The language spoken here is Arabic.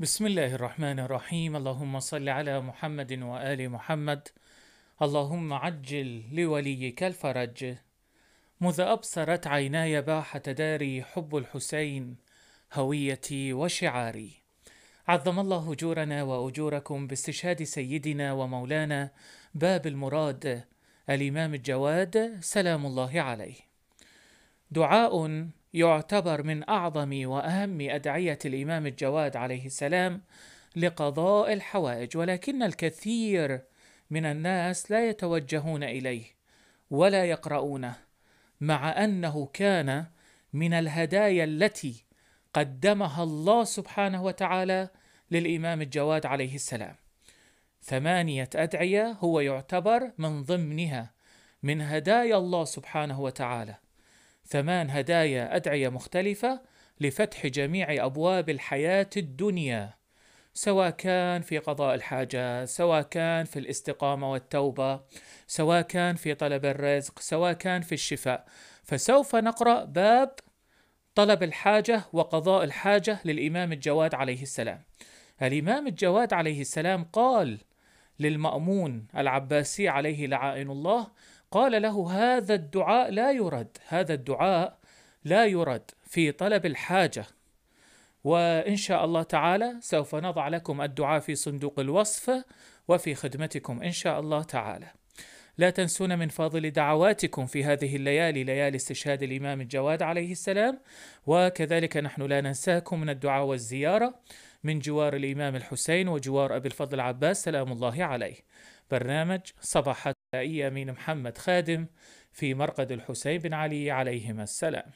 بسم الله الرحمن الرحيم اللهم صل على محمد وآل محمد اللهم عجل لوليك الفرج مذ أبصرت عيناي باحة تداري حب الحسين هويتي وشعاري عظم الله جورنا وأجوركم باستشهاد سيدنا ومولانا باب المراد الإمام الجواد سلام الله عليه دعاء يعتبر من أعظم وأهم أدعية الإمام الجواد عليه السلام لقضاء الحوائج ولكن الكثير من الناس لا يتوجهون إليه ولا يقرؤونه مع أنه كان من الهدايا التي قدمها الله سبحانه وتعالى للإمام الجواد عليه السلام ثمانية أدعية هو يعتبر من ضمنها من هدايا الله سبحانه وتعالى ثمان هدايا أدعية مختلفة لفتح جميع أبواب الحياة الدنيا سواء كان في قضاء الحاجات سواء كان في الاستقامة والتوبة سواء كان في طلب الرزق سواء كان في الشفاء فسوف نقرأ باب طلب الحاجة وقضاء الحاجة للإمام الجواد عليه السلام الإمام الجواد عليه السلام قال للمأمون العباسي عليه لعائن الله قال له هذا الدعاء لا يرد هذا الدعاء لا يرد في طلب الحاجه وان شاء الله تعالى سوف نضع لكم الدعاء في صندوق الوصف وفي خدمتكم ان شاء الله تعالى. لا تنسون من فاضل دعواتكم في هذه الليالي ليالي استشهاد الامام الجواد عليه السلام وكذلك نحن لا ننساكم من الدعاء والزياره من جوار الامام الحسين وجوار ابي الفضل العباس سلام الله عليه. برنامج صباحات الغذائية من محمد خادم في مرقد الحسين بن علي عليهما السلام